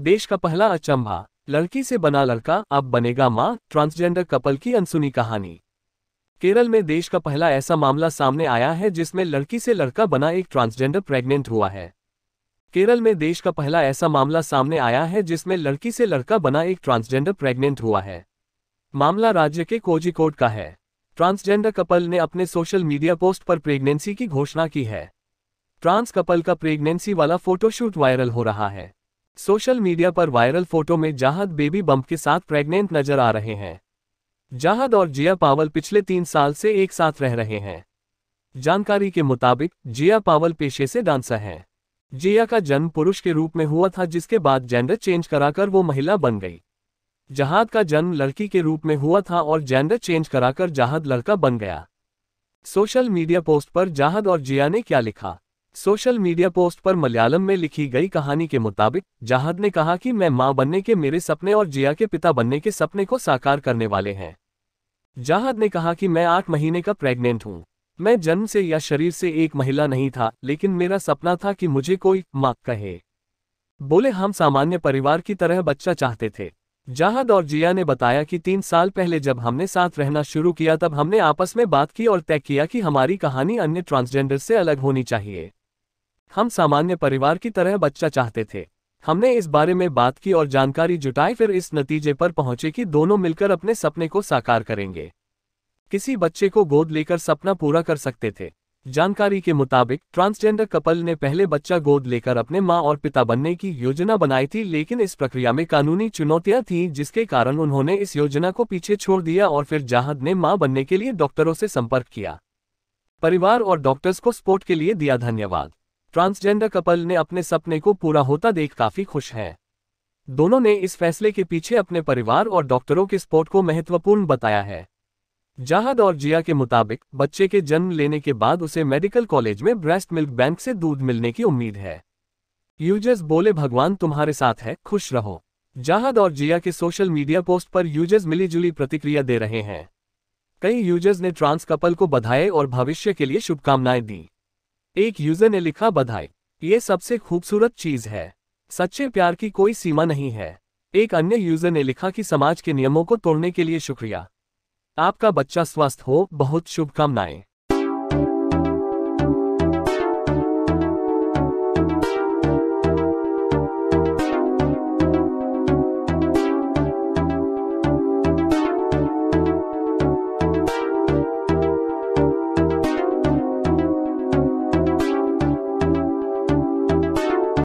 देश का पहला अचंभा लड़की से बना लड़का अब बनेगा मां ट्रांसजेंडर कपल की अनसुनी कहानी केरल में देश का पहला ऐसा मामला सामने आया है जिसमें लड़की से लड़का बना एक ट्रांसजेंडर प्रेग्नेंट हुआ है केरल में देश का पहला ऐसा मामला सामने आया है जिसमें लड़की से लड़का बना एक ट्रांसजेंडर प्रेग्नेंट हुआ है मामला राज्य के कोजिकोड का है ट्रांसजेंडर कपल ने अपने सोशल मीडिया पोस्ट पर प्रेग्नेंसी की घोषणा की है ट्रांस कपल का प्रेगनेंसी वाला फोटोशूट वायरल हो रहा है सोशल मीडिया पर वायरल फोटो में जाहद बेबी बम्प के साथ प्रेग्नेंट नजर आ रहे हैं जाहद और जिया पावल पिछले तीन साल से एक साथ रह रहे हैं जानकारी के मुताबिक जिया पावल पेशे से डांसर हैं जिया का जन्म पुरुष के रूप में हुआ था जिसके बाद जेंडर चेंज कराकर वो महिला बन गई जहाद का जन्म लड़की के रूप में हुआ था और जेंडर चेंज कराकर जहाद लड़का बन गया सोशल मीडिया पोस्ट पर जहाद और जिया ने क्या लिखा सोशल मीडिया पोस्ट पर मलयालम में लिखी गई कहानी के मुताबिक जाहद ने कहा कि मैं मां बनने के मेरे सपने और जिया के पिता बनने के सपने को साकार करने वाले हैं जाहद ने कहा कि मैं आठ महीने का प्रेग्नेंट हूं मैं जन्म से या शरीर से एक महिला नहीं था लेकिन मेरा सपना था कि मुझे कोई माँ कहे बोले हम सामान्य परिवार की तरह बच्चा चाहते थे जाहद और जिया ने बताया कि तीन साल पहले जब हमने साथ रहना शुरू किया तब हमने आपस में बात की और तय किया कि हमारी कहानी अन्य ट्रांसजेंडर से अलग होनी चाहिए हम सामान्य परिवार की तरह बच्चा चाहते थे हमने इस बारे में बात की और जानकारी जुटाई फिर इस नतीजे पर पहुंचे कि दोनों मिलकर अपने सपने को साकार करेंगे किसी बच्चे को गोद लेकर सपना पूरा कर सकते थे जानकारी के मुताबिक ट्रांसजेंडर कपल ने पहले बच्चा गोद लेकर अपने माँ और पिता बनने की योजना बनाई थी लेकिन इस प्रक्रिया में कानूनी चुनौतियां थीं जिसके कारण उन्होंने इस योजना को पीछे छोड़ दिया और फिर जहाद ने माँ बनने के लिए डॉक्टरों से संपर्क किया परिवार और डॉक्टर्स को सपोर्ट के लिए दिया धन्यवाद ट्रांसजेंडर कपल ने अपने सपने को पूरा होता देख काफी खुश हैं दोनों ने इस फैसले के पीछे अपने परिवार और डॉक्टरों के सपोर्ट को महत्वपूर्ण बताया है जहाद और जिया के मुताबिक बच्चे के जन्म लेने के बाद उसे मेडिकल कॉलेज में ब्रेस्ट मिल्क बैंक से दूध मिलने की उम्मीद है यूजर्स बोले भगवान तुम्हारे साथ है खुश रहो जाहद और जिया के सोशल मीडिया पोस्ट पर यूजर्स मिलीजुली प्रतिक्रिया दे रहे हैं कई यूजर्स ने ट्रांस कपल को बधाए और भविष्य के लिए शुभकामनाएं दी एक यूजर ने लिखा बधाई ये सबसे खूबसूरत चीज है सच्चे प्यार की कोई सीमा नहीं है एक अन्य यूजर ने लिखा कि समाज के नियमों को तोड़ने के लिए शुक्रिया आपका बच्चा स्वस्थ हो बहुत शुभकामनाएं